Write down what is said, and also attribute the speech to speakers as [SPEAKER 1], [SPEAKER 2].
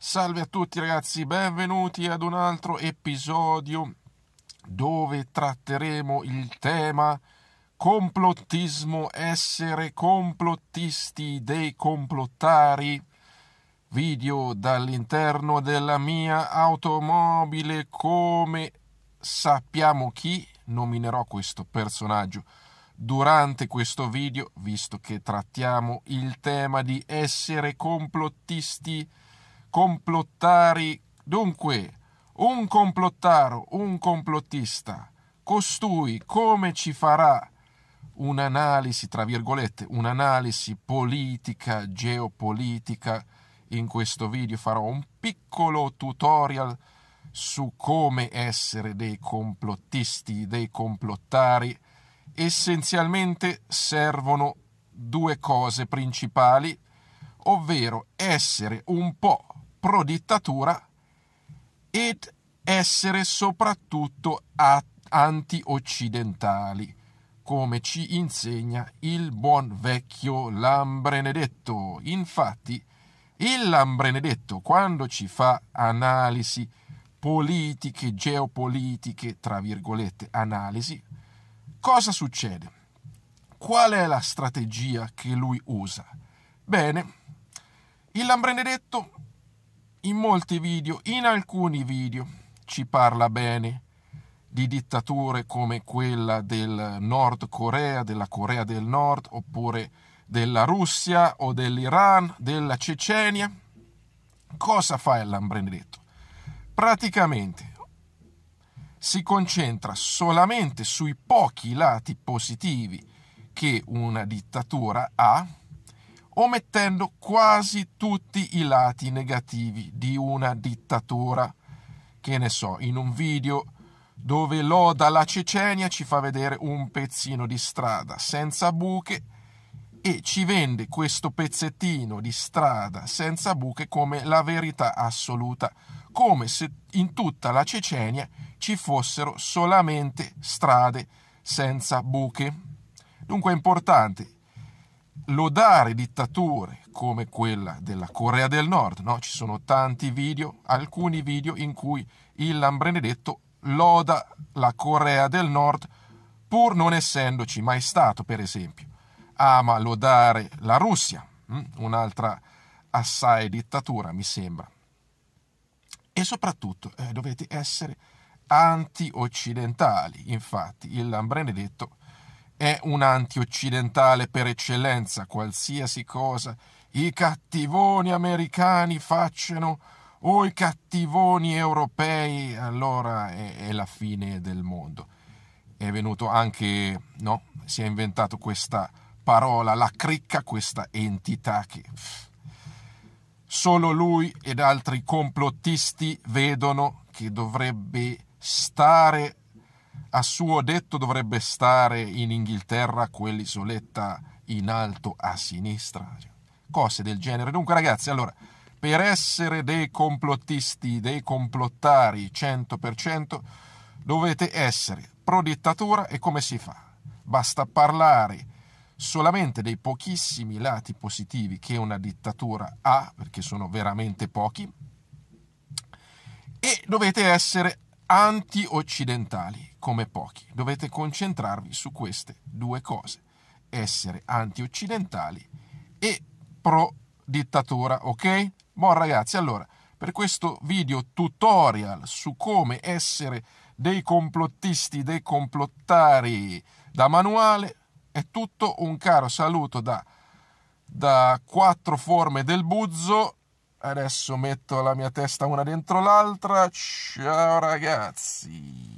[SPEAKER 1] Salve a tutti ragazzi, benvenuti ad un altro episodio dove tratteremo il tema complottismo, essere complottisti dei complottari. Video dall'interno della mia automobile come sappiamo chi nominerò questo personaggio durante questo video, visto che trattiamo il tema di essere complottisti complottari. Dunque, un complottaro, un complottista, costui come ci farà un'analisi, tra virgolette, un'analisi politica, geopolitica. In questo video farò un piccolo tutorial su come essere dei complottisti, dei complottari. Essenzialmente servono due cose principali, ovvero essere un po' pro dittatura ed essere soprattutto anti-occidentali, come ci insegna il buon vecchio Lambrenedetto. Infatti, il Lambrenedetto, quando ci fa analisi politiche, geopolitiche, tra virgolette, analisi, cosa succede? Qual è la strategia che lui usa? Bene, il Lambrenedetto in molti video, in alcuni video, ci parla bene di dittature come quella del Nord Corea, della Corea del Nord, oppure della Russia o dell'Iran, della Cecenia. Cosa fa Ellan Benedetto? Praticamente si concentra solamente sui pochi lati positivi che una dittatura ha omettendo quasi tutti i lati negativi di una dittatura. Che ne so, in un video dove loda la Cecenia ci fa vedere un pezzino di strada senza buche e ci vende questo pezzettino di strada senza buche come la verità assoluta, come se in tutta la Cecenia ci fossero solamente strade senza buche. Dunque è importante lodare dittature come quella della Corea del Nord, no? ci sono tanti video, alcuni video in cui il Benedetto loda la Corea del Nord pur non essendoci mai stato, per esempio. Ama lodare la Russia, hm? un'altra assai dittatura, mi sembra. E soprattutto eh, dovete essere anti-occidentali, infatti il Benedetto è un antioccidentale per eccellenza, qualsiasi cosa i cattivoni americani facciano o i cattivoni europei, allora è, è la fine del mondo. È venuto anche, no? Si è inventato questa parola, la cricca, questa entità che solo lui ed altri complottisti vedono che dovrebbe stare a suo detto dovrebbe stare in Inghilterra quell'isoletta in alto a sinistra, cose del genere. Dunque ragazzi, allora, per essere dei complottisti, dei complottari 100%, dovete essere pro dittatura e come si fa? Basta parlare solamente dei pochissimi lati positivi che una dittatura ha, perché sono veramente pochi, e dovete essere anti-occidentali come pochi. Dovete concentrarvi su queste due cose, essere anti-occidentali e pro-dittatura, ok? Buon ragazzi, allora, per questo video tutorial su come essere dei complottisti, dei complottari da manuale, è tutto un caro saluto da, da quattro forme del buzzo Adesso metto la mia testa una dentro l'altra. Ciao ragazzi!